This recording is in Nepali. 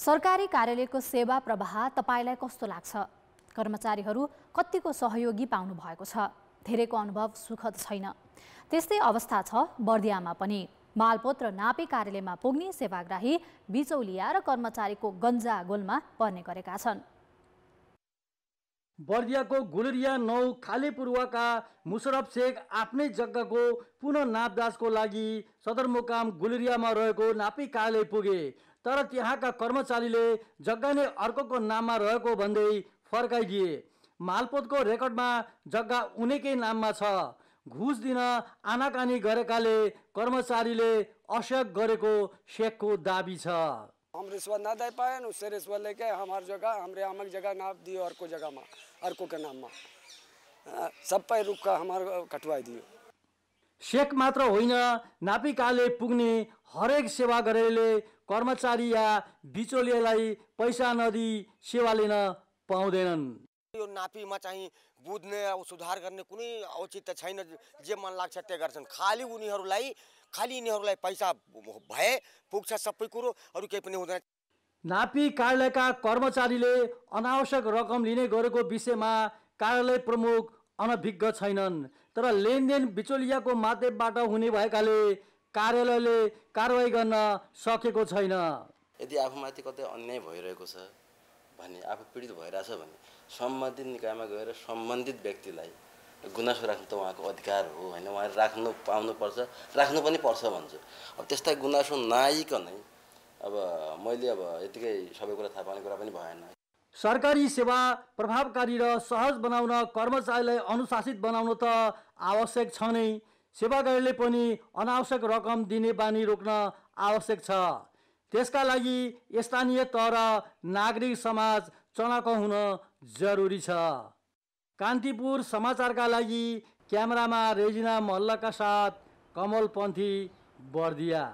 सरकारी कार्यालयको सेवा प्रवाह तपाईँलाई कस्तो लाग्छ कर्मचारीहरू कतिको सहयोगी पाउनु भएको छ धेरैको अनुभव सुखद छैन त्यस्तै अवस्था छ बर्दियामा पनि मालपोत र नापी कार्यालयमा पुग्ने सेवाग्राही बिचौलिया र कर्मचारीको गन्जा गोलमा पर्ने गरेका छन् बर्दियाको गुलरिया नौ खालेपूर्वका मुसरफ शेख आफ्नै जग्गाको पुनः नापदासको लागि सदरमुकाम गुलरियामा रहेको नापी कार्यालय पुगे तर त्यहाँका कर्मचारीले जग्गा नै अर्कोको नाममा रहेको भन्दै फर्काइदिए मालपोतको रेकर्डमा जग्गा उनीकै नाममा छ घुस दिन आनाकानी गरेकाले कर्मचारीले असहयोग गरेको सेकको दाबी छ हम रिश्वत ना दे पाए उससे रिश्वत लेके आमक जगह नाप दियो अर्को जगह में अर्को के नाम में सब पे रुक का दियो सेक मात्र होइन नापिकाले पुग्ने हरेक सेवा गरेले कर्मचारी या बिचौलियालाई पैसा नदी सेवा लिन पाउँदैनन् यो नापीमा चाहिँ बुझ्ने अब सुधार गर्ने कुनै औचित्य छैन जे मन लाग्छ त्यो गर्छन् खालि उनीहरूलाई खालि यिनीहरूलाई पैसा भए पुग्छ सबै कुरो अरू केही पनि हुँदैन नापी कार्यालयका कर्मचारीले अनावश्यक रकम लिने गरेको विषयमा कार्यालय प्रमुख अनभिज्ञ छैनन् तर लेनदेन बिचौलियाको माध्यमबाट हुने भएकाले कार्यालयले कारवाही गर्न सकेको छैन यदि आफूमाथि कतै अन्याय भइरहेको छ भने आफू पीडित भइरहेछ भने सम्बन्धित निकायमा गएर सम्बन्धित व्यक्तिलाई गुनासो राख्नु त उहाँको अधिकार हो होइन उहाँले राख्नु पाउनुपर्छ राख्नु पनि पर्छ भन्छु अब त्यस्ता गुनासो नआइकनै अब मैले अब यतिकै सबै कुरा थाहा पाउने कुरा पनि भएन सरकारी सेवा प्रभावकारी र सहज बनाउन कर्मचारीलाई अनुशासित बनाउन त आवश्यक छ नै सेवाग्राहीले पनि अनावश्यक रकम दिने बानी रोक्न आवश्यक छ त्यसका लागि स्थानीय तह नागरिक समाज चनाको हुन जरुरी छ कान्तिपुर समाचारका लागि क्यामेरामा रेजिना मल्लका साथ कमल पन्थी बर्दिया